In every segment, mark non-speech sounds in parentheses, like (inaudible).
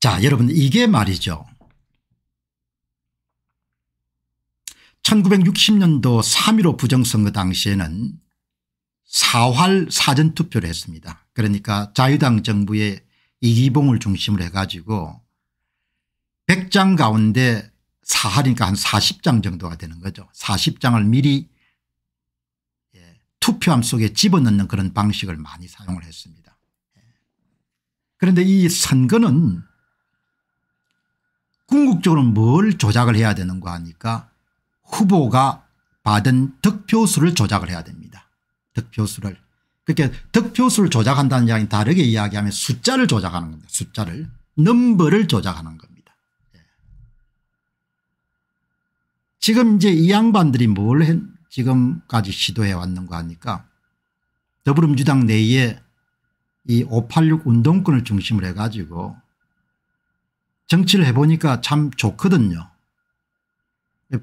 자 여러분 이게 말이죠. 1960년도 3.15 부정선거 당시에는 사활 사전투표를 했습니다. 그러니까 자유당 정부의 이기봉을 중심으로 해가지고 100장 가운데 4활이니까한 40장 정도가 되는 거죠. 40장을 미리 예, 투표함 속에 집어넣는 그런 방식을 많이 사용을 했습니다. 예. 그런데 이 선거는 궁극적으로 뭘 조작을 해야 되는가 하니까 후보가 받은 득표수를 조작을 해야 됩니다. 득표수를. 그렇게 그러니까 득표수를 조작한다는 이야기는 다르게 이야기하면 숫자를 조작하는 겁니다. 숫자를. 넘버를 조작하는 겁니다. 예. 지금 이제 이 양반들이 뭘 했, 지금까지 시도해 왔는가 하니까 더불어민주당 내에 이 586 운동권을 중심으로 해가지고 정치를 해보니까 참 좋거든요.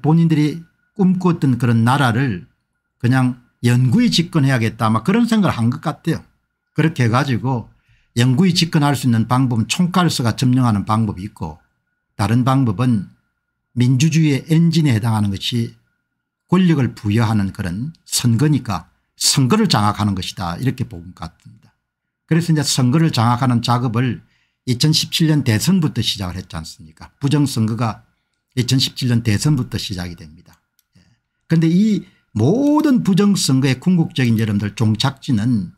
본인들이 꿈꿨던 그런 나라를 그냥 연구에 집권해야겠다 막 그런 생각을 한 것 같아요. 그렇게 해가지고 연구에 집권할 수 있는 방법은 총칼수가 점령하는 방법이 있고 다른 방법은 민주주의의 엔진에 해당하는 것이 권력을 부여하는 그런 선거니까 선거를 장악하는 것이다 이렇게 본 것 같습니다. 그래서 이제 선거를 장악하는 작업을 2017년 대선부터 시작을 했지 않습니까 부정선거가 2017년 대선부터 시작이 됩니다. 그런데 예. 이 모든 부정선거의 궁극적인 여러분들 종착지는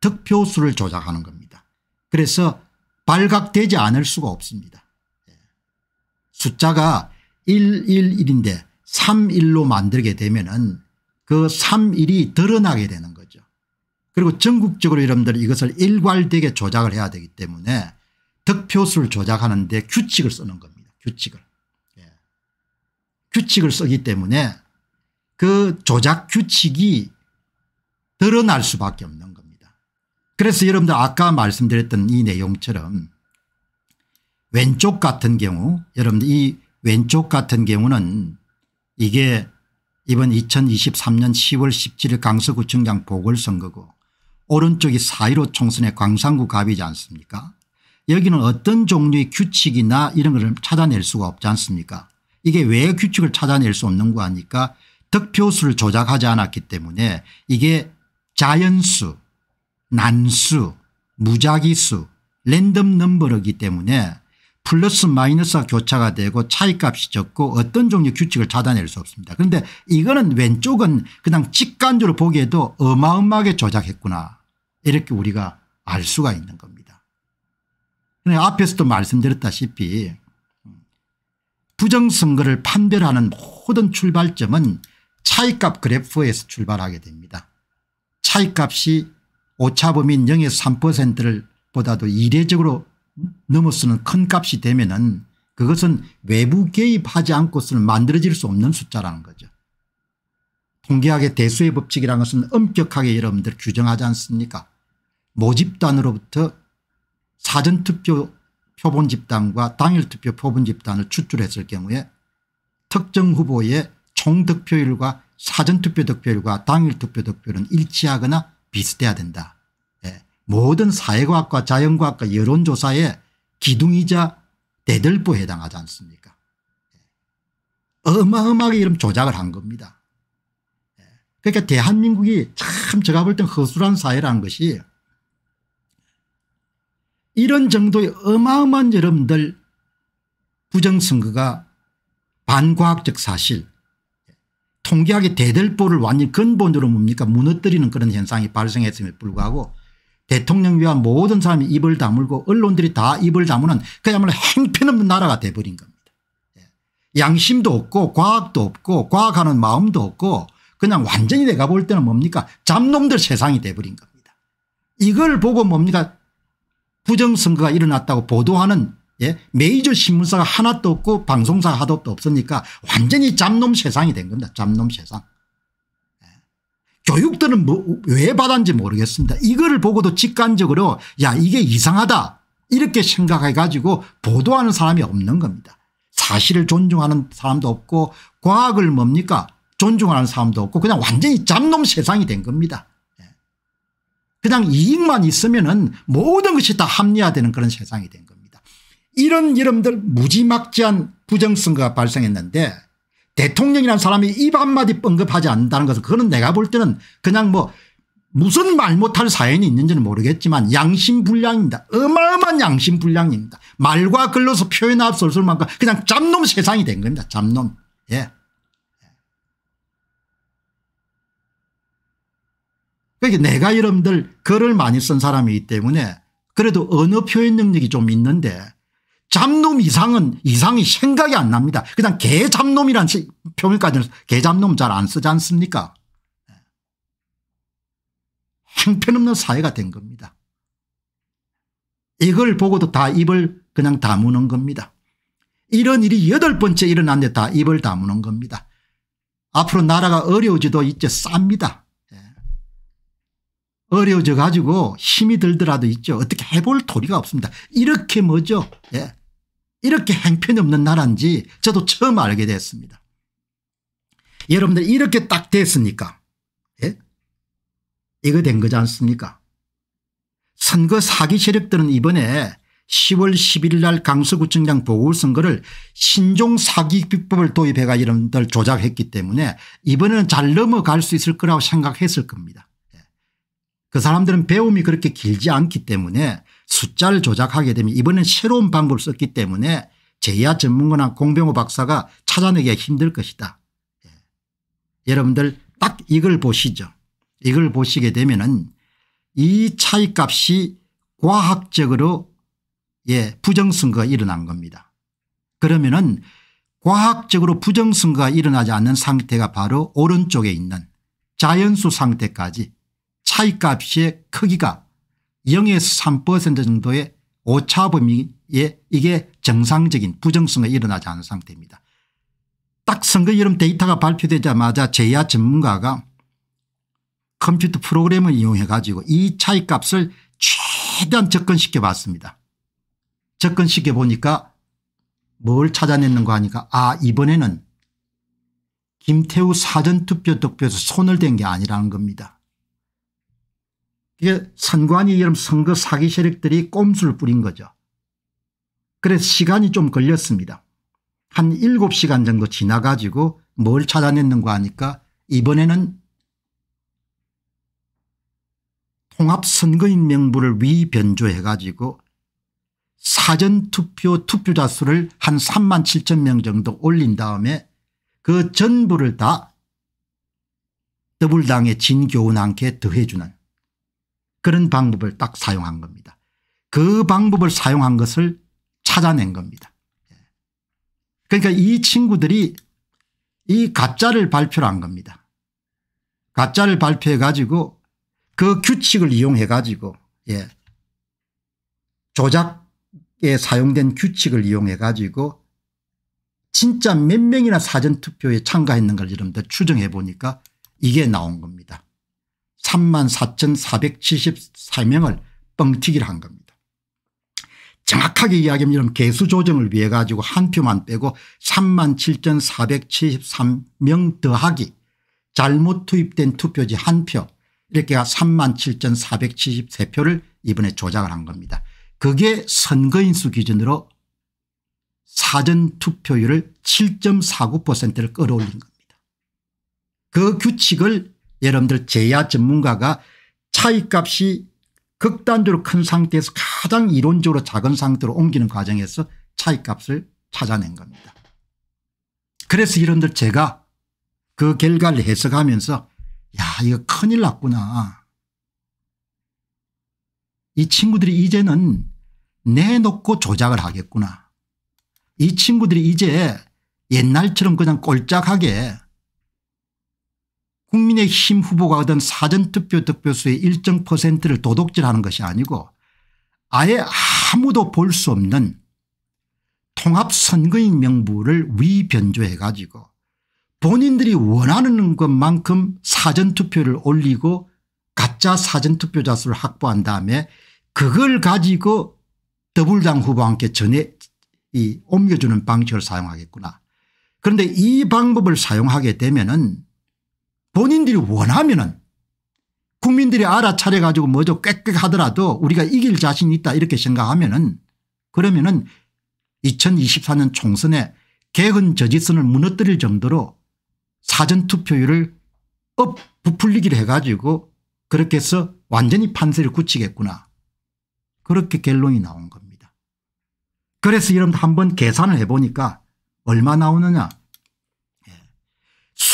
득표수를 조작하는 겁니다. 그래서 발각되지 않을 수가 없습니다. 예. 숫자가 111인데 31로 만들게 되면 은그 31이 드러나게 되는 거죠. 그리고 전국적으로 여러분들 이것을 일괄되게 조작을 해야 되기 때문에 득표수를 조작하는데 규칙을 쓰는 겁니다. 규칙을. 예. 규칙을 쓰기 때문에 그 조작 규칙이 드러날 수밖에 없는 겁니다. 그래서 여러분들 아까 말씀드렸던 이 내용처럼 왼쪽 같은 경우 여러분들 이 왼쪽 같은 경우는 이게 이번 2023년 10월 17일 강서구청장 보궐선거고 오른쪽이 4.15 총선의 광산구 갑이지 않습니까 여기는 어떤 종류의 규칙이나 이런 것을 찾아낼 수가 없지 않습니까 이게 왜 규칙을 찾아낼 수 없는 거아니까 득표수를 조작하지 않았기 때문에 이게 자연수 난수 무작위수 랜덤 넘버이기 때문에 플러스 마이너스가 교차가 되고 차이값이 적고 어떤 종류 의 규칙을 찾아낼 수 없습니다. 그런데 이거는 왼쪽은 그냥 직관적으로 보기에도 어마어마하게 조작했구나 이렇게 우리가 알 수가 있는 겁니다. 앞에서도 말씀드렸다시피 부정선거를 판별하는 모든 출발점은 차이값 그래프에서 출발하게 됩니다. 차이값이 오차범위인 0에서 3%를 보다도 이례적으로 넘어서는 큰 값이 되면 은 그것은 외부 개입하지 않고서는 만들어질 수 없는 숫자라는 거죠. 통계학의 대수의 법칙이라는 것은 엄격하게 여러분들 규정하지 않습니까 모집단으로부터 사전투표 표본 집단과 당일투표 표본 집단을 추출했을 경우에 특정 후보의 총득표율과 사전투표 득표율과 당일투표 득표율은 일치하거나 비슷해야 된다. 예. 모든 사회과학과 자연과학과 여론조사의 기둥이자 대들보에 해당하지 않습니까 예. 어마어마하게 이런 조작을 한 겁니다. 예. 그러니까 대한민국이 참 제가 볼 땐 허술한 사회라는 것이 이런 정도의 어마어마한 여러분들 부정선거가 반과학적 사실 통계학의 대들보를 완전 근본으로 뭡니까 무너뜨리는 그런 현상이 발생했음에 도 불구하고 대통령 위한 모든 사람이 입을 다물고 언론들이 다 입을 다무는 그야말로 행편없는 나라가 돼버린 겁니다. 예. 양심도 없고 과학도 없고 과학하는 마음도 없고 그냥 완전히 내가 볼 때는 뭡니까 잡놈들 세상이 돼버린 겁니다. 이걸 보고 뭡니까 부정선거가 일어났다고 보도하는 예? 메이저 신문사가 하나도 없고 방송사 하나도 없으니까 완전히 잡놈 세상이 된 겁니다. 잡놈 세상. 예. 교육들은 뭐 왜 받았는지 모르겠습니다. 이거를 보고도 직관적으로 야 이게 이상하다 이렇게 생각해 가지고 보도하는 사람이 없는 겁니다. 사실을 존중하는 사람도 없고 과학을 뭡니까 존중하는 사람도 없고 그냥 완전히 잡놈 세상이 된 겁니다. 그냥 이익만 있으면은 모든 것이 다 합리화되는 그런 세상이 된 겁니다. 이런 여러분들 무지막지한 부정선거가 발생했는데 대통령이라는 사람이 입 한마디 언급하지 않는다는 것은 그거는 내가 볼 때는 그냥 뭐 무슨 말 못할 사연이 있는지는 모르겠지만 양심불량입니다. 어마어마한 양심불량입니다. 말과 글로서 표현할 수 없을 만큼 그냥 잡놈 세상이 된 겁니다. 잡놈. 예. 그러니까 내가 여러분들 글을 많이 쓴 사람이기 때문에 그래도 언어 표현 능력이 좀 있는데 잡놈 이상은 이상이 생각이 안 납니다. 그냥 개잡놈이란 표현까지는 개잡놈 잘 안 쓰지 않습니까 예. 형편없는 사회가 된 겁니다. 이걸 보고도 다 입을 그냥 다무는 겁니다. 이런 일이 여덟 번째 일어났는데 다 입을 다무는 겁니다. 앞으로 나라가 어려워지도 이제 쌉니다. 어려워져 가지고 힘이 들더라도 있죠. 어떻게 해볼 도리가 없습니다. 이렇게 뭐죠. 예. 이렇게 행편없는 이 나라인지 저도 처음 알게 됐습니다. 여러분들 이렇게 딱 됐으니까 예? 이거 된 거지 않습니까 선거 사기 세력들은 이번에 10월 11일 날 강서구청장 보궐선거를 신종 사기 비법을 도입해가 여러분들 조작했기 때문에 이번에는 잘 넘어갈 수 있을 거라고 생각했을 겁니다. 그 사람들은 배움이 그렇게 길지 않기 때문에 숫자를 조작하게 되면 이번엔 새로운 방법을 썼기 때문에 제야 전문가나 공병호 박사가 찾아내기가 힘들 것이다. 예. 여러분들 딱 이걸 보시죠. 이걸 보시게 되면은 이 차이값이 과학적으로 예 부정선거가 일어난 겁니다. 그러면은 과학적으로 부정선거가 일어나지 않는 상태가 바로 오른쪽에 있는 자연수 상태까지 차이값의 크기가 0에서 3% 정도의 오차범위에 이게 정상적인 부정성거 일어나지 않은 상태입니다. 딱 선거 이름 데이터가 발표되자마자 제야 전문가가 컴퓨터 프로그램을 이용해 가지고 이 차이값을 최대한 접근시켜 봤습니다. 접근시켜 보니까 뭘 찾아냈는가 하니까 아 이번에는 김태우 사전투표 득표에서 손을 댄 게 아니라는 겁니다. 그게 선관위 이름 선거 사기 세력들이 꼼수를 뿌린 거죠. 그래서 시간이 좀 걸렸습니다. 한 7시간 정도 지나가지고 뭘 찾아냈는가 하니까 이번에는 통합선거인 명부를 위변조해 가지고 사전투표 투표자 수를 한 3만 7천 명 정도 올린 다음에 그 전부를 다 더불당의 진교훈한테 더해주는 그런 방법을 딱 사용한 겁니다. 그 방법을 사용한 것을 찾아낸 겁니다. 그러니까 이 친구들이 이 가짜를 발표를 한 겁니다. 가짜를 발표해 가지고 그 규칙을 이용해 가지고 예. 조작에 사용된 규칙을 이용해 가지고 진짜 몇 명이나 사전투표에 참가했는가를 여러분들 추정해 보니까 이게 나온 겁니다. 3만 4,474명을 뻥튀기를 한 겁니다. 정확하게 이야기하면 이런 개수 조정을 위해 가지고 한 표만 빼고 3만 7,473명 더하기 잘못 투입된 투표지 한 표 이렇게 3만 7,473표를 이번에 조작을 한 겁니다. 그게 선거인수 기준으로 사전투표율을 7.49%를 끌어올린 겁니다. 그 규칙을 여러분들 제야 전문가가 차이값이 극단적으로 큰 상태에서 가장 이론적으로 작은 상태로 옮기는 과정에서 차이값을 찾아낸 겁니다. 그래서 여러분들 제가 그 결과를 해석하면서 야 이거 큰일 났구나. 이 친구들이 이제는 내놓고 조작을 하겠구나. 이 친구들이 이제 옛날처럼 그냥 꼴짝하게 국민의힘 후보가 얻은 사전투표 득표수의 일정 퍼센트를 도둑질하는 것이 아니고 아예 아무도 볼 수 없는 통합선거인 명부를 위변조해 가지고 본인들이 원하는 것만큼 사전투표를 올리고 가짜 사전투표자 수를 확보한 다음에 그걸 가지고 더불당 후보와 함께 전에 이 옮겨주는 방식을 사용하겠구나. 그런데 이 방법을 사용하게 되면 은 본인들이 원하면은 국민들이 알아차려 가지고 뭐죠 꽥꽥 하더라도 우리가 이길 자신이 있다 이렇게 생각하면은 그러면은 2024년 총선에 개헌 저지선을 무너뜨릴 정도로 사전투표율을 업 부풀리기를 해가지고 그렇게 해서 완전히 판세를 굳히겠구나. 그렇게 결론이 나온 겁니다. 그래서 여러분 한번 계산을 해보니까 얼마 나오느냐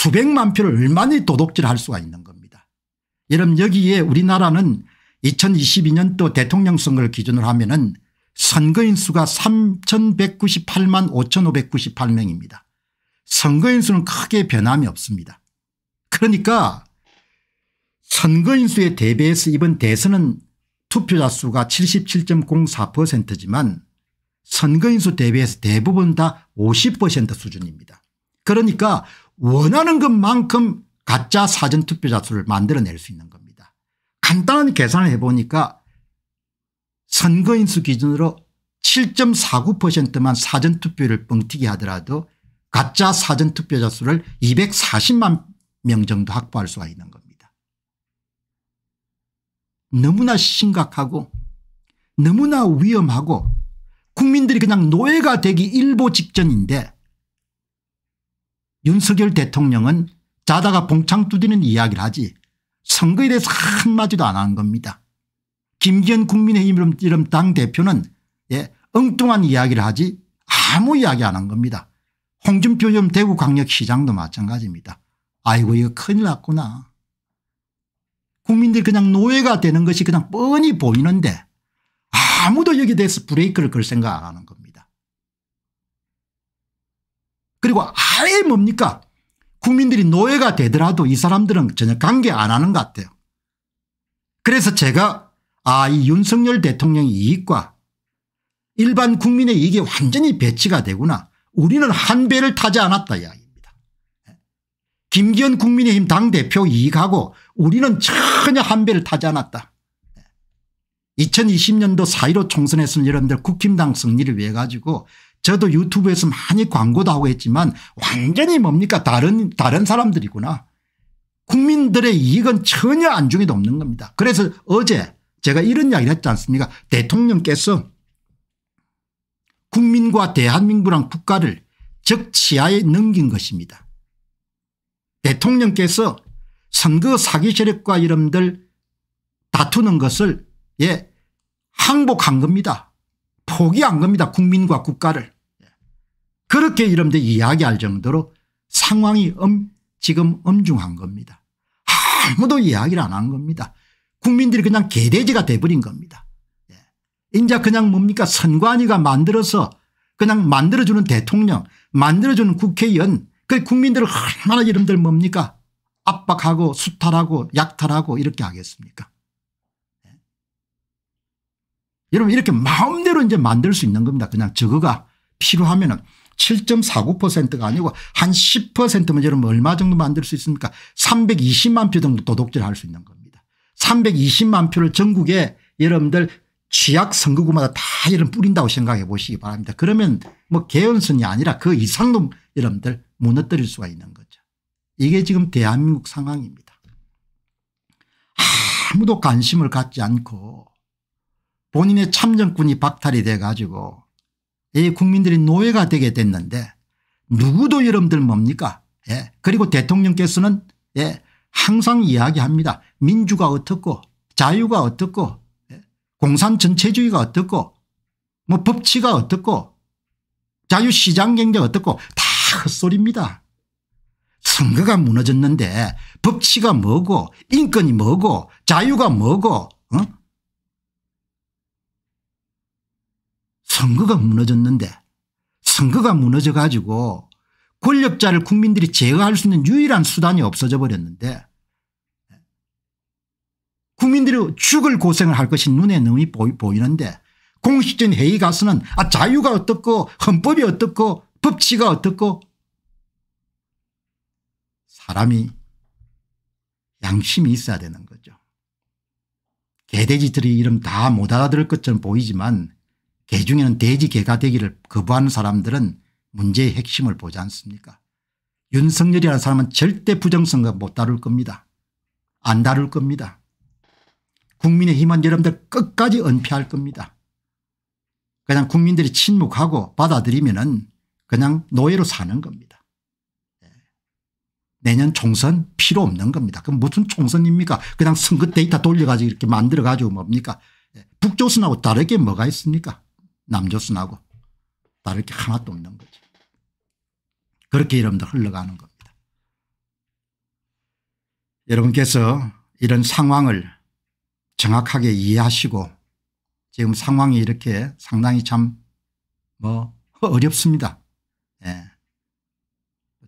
수백만 표를 얼마나 도둑질할 수가 있는 겁니다. 여러분 여기에 우리나라는 2022년도 대통령 선거를 기준으로 하면 은 선거인 수가 3198만 5598명입니다. 선거인 수는 크게 변함이 없습니다. 그러니까 선거인 수에 대비해서 이번 대선은 투표자 수가 77.04%지만 선거인 수 대비해서 대부분 다 50% 수준입니다. 그러니까 원하는 것만큼 가짜 사전투표자 수를 만들어낼 수 있는 겁니다. 간단한 계산을 해보니까 선거인수 기준으로 7.49%만 사전투표를 뻥튀기 하더라도 가짜 사전투표자 수를 240만 명 정도 확보할 수가 있는 겁니다. 너무나 심각하고 너무나 위험하고 국민들이 그냥 노예가 되기 일보 직전인데 윤석열 대통령은 자다가 봉창 두드리는 이야기를 하지 선거에 대해서 한마디도 안 한 겁니다. 김기현 국민의힘 이름 당대표는 예, 엉뚱한 이야기를 하지 아무 이야기 안 한 겁니다. 홍준표 전 대구광역시장도 마찬가지입니다. 아이고 이거 큰일 났구나. 국민들이 그냥 노예가 되는 것이 그냥 뻔히 보이는데 아무도 여기에 대해서 브레이크를 걸 생각 안 하는 겁니다. 그리고 아예 뭡니까 국민들이 노예가 되더라도 이 사람들은 전혀 관계 안 하는 것 같아요. 그래서 제가 아이 윤석열 대통령의 이익과 일반 국민의 이익이 완전히 배치가 되구나. 우리는 한 배를 타지 않았다 이야기입니다. 김기현 국민의힘 당대표 이익하고 우리는 전혀 한 배를 타지 않았다. 2020년도 4.15 총선에서는 여러분들 국힘당 승리를 위해 가지고 저도 유튜브에서 많이 광고도 하고 했지만 완전히 뭡니까 다른 다른 사람들이구나. 국민들의 이익은 전혀 안중에도 없는 겁니다. 그래서 어제 제가 이런 이야기를 했지 않습니까 대통령께서 국민과 대한민국이랑 국가를 적치하에 넘긴 것입니다. 대통령께서 선거 사기 세력과 이름들 다투는 것을 예 항복한 겁니다. 포기한 겁니다. 국민과 국가를. 그렇게 여러분들 이야기할 정도로 상황이 엄, 지금 엄중한 겁니다. 아무도 이야기를 안 한 겁니다. 국민들이 그냥 개돼지가 돼버린 겁니다. 인자 예. 그냥 뭡니까 선관위가 만들어서 그냥 만들어주는 대통령 만들어주는 국회의원 그 국민들을 얼마나 이름들 뭡니까 압박하고 수탈하고 약탈하고 이렇게 하겠습니까 네. 여러분 이렇게 마음대로 이제 만들 수 있는 겁니다 그냥 저거가 필요하면은 7.49%가 아니고 한 10%면 여러분 얼마 정도 만들 수 있습니까 320만 표 정도 도둑질 할수 있는 겁니다. 320만 표를 전국에 여러분들 취약 선거구마다 다 이런 뿌린다고 생각해 보시기 바랍니다. 그러면 뭐 개연선이 아니라 그 이상도 여러분들 무너뜨릴 수가 있는 거죠. 이게 지금 대한민국 상황입니다. 아무도 관심을 갖지 않고 본인의 참정꾼이 박탈이 돼 가지고 이 국민들이 노예가 되게 됐는데 누구도 여러분들 뭡니까 예. 그리고 대통령께서는 예. 항상 이야기합니다. 민주가 어떻고 자유가 어떻고 예. 공산 전체주의가 어떻고 뭐 법치가 어떻고 자유시장경제 어떻고 다 헛소리입니다. 선거가 무너졌는데 법치가 뭐고 인권이 뭐고 자유가 뭐고 선거가 무너졌는데 선거가 무너져 가지고 권력자를 국민들이 제거할 수 있는 유일한 수단이 없어져 버렸는데 국민들이 죽을 고생을 할 것이 눈에 눈이 보이는데 공식적인 회의 가서는 아 자유가 어떻고 헌법이 어떻고 법치가 어떻고 사람이 양심이 있어야 되는 거죠. 개돼지들이 이름 다 못 알아들을 것처럼 보이지만 개 중에는 돼지 개가 되기를 거부하는 사람들은 문제의 핵심을 보지 않습니까 윤석열이라는 사람은 절대 부정선거 못 다룰 겁니다. 안 다룰 겁니다. 국민의힘은 여러분들 끝까지 은폐할 겁니다. 그냥 국민들이 침묵하고 받아들이면 은 그냥 노예로 사는 겁니다. 예. 내년 총선 필요 없는 겁니다. 그럼 무슨 총선입니까 그냥 선거 데이터 돌려가지고 이렇게 만들어가지고 뭡니까 예. 북조선하고 다르게 뭐가 있습니까 남조선하고 다를 게 하나도 없는 거죠. 그렇게 여러분들 흘러가는 겁니다. 여러분께서 이런 상황을 정확하게 이해하시고 지금 상황이 이렇게 상당히 참 뭐 어렵습니다. 예.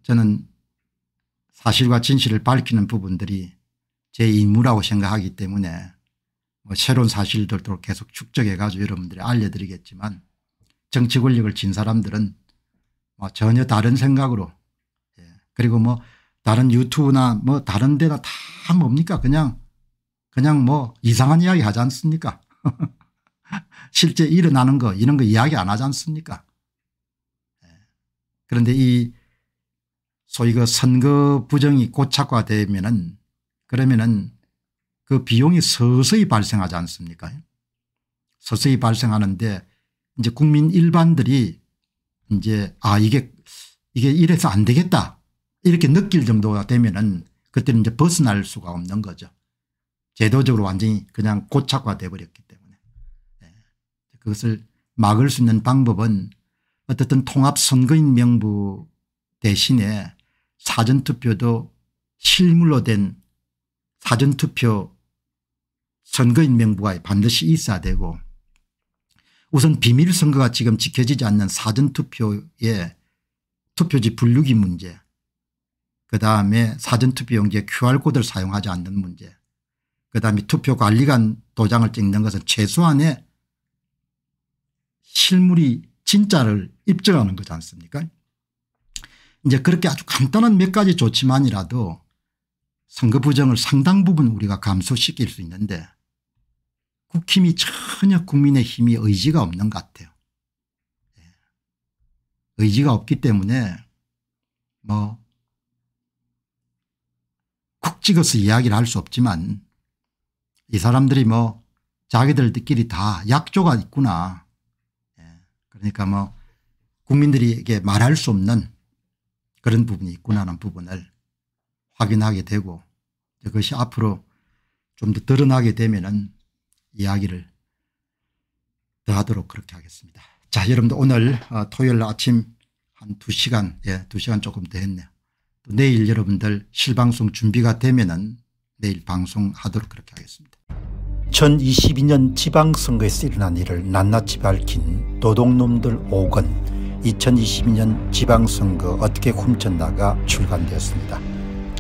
저는 사실과 진실을 밝히는 부분들이 제 임무라고 생각하기 때문에 뭐 새로운 사실들도 계속 축적해 가지고 여러분들이 알려드리겠지만 정치 권력을 진 사람들은 뭐 전혀 다른 생각으로 예. 그리고 뭐 다른 유튜브나 뭐 다른 데나 다 뭡니까 그냥 그냥 뭐 이상한 이야기 하지 않습니까 (laughs) 실제 일어나는 거 이런 거 이야기 안 하지 않습니까 예. 그런데 이 소위 그 선거 부정이 고착화되면은 그러면은 그 비용이 서서히 발생하지 않습니까 서서히 발생하는데 이제 국민 일반들이 이제 아 이게 이게 이래서 안 되겠다 이렇게 느낄 정도가 되면은 그때는 이제 벗어날 수가 없는 거죠. 제도적으로 완전히 그냥 고착화돼 버렸기 때문에 네. 그것을 막을 수 있는 방법은 어쨌든 통합선거인 명부 대신에 사전투표도 실물로 된 사전투표 선거인명부가 반드시 있어야 되고 우선 비밀선거가 지금 지켜지지 않는 사전투표에 투표지 분류기 문제 그다음에 사전투표용지에 QR코드를 사용하지 않는 문제 그다음에 투표관리관 도장을 찍는 것은 최소한의 실물이 진짜를 입증하는 거지 않습니까 이제 그렇게 아주 간단한 몇 가지 조치만이라도 선거 부정을 상당 부분 우리가 감소시킬 수 있는데 국힘이 전혀 국민의힘이 의지가 없는 것 같아요. 예. 의지가 없기 때문에 뭐 쿡 찍어서 이야기를 할 수 없지만 이 사람들이 뭐 자기들끼리 다 약조가 있구나. 예. 그러니까 뭐 국민들에게 말할 수 없는 그런 부분이 있구나 하는 부분을 확인하게 되고 그것이 앞으로 좀 더 드러나게 되면은 이야기를 더 하도록 그렇게 하겠습니다. 자, 여러분들 오늘 어, 토요일 아침 한 2시간, 예, 2시간 조금 더 했네요. 또 내일 여러분들 실방송 준비가 되면은 내일 방송하도록 그렇게 하겠습니다. 2022년 지방선거에서 일어난 일을 낱낱이 밝힌 도둑놈들 5권 2022년 지방선거 어떻게 훔쳤나가 출간되었습니다.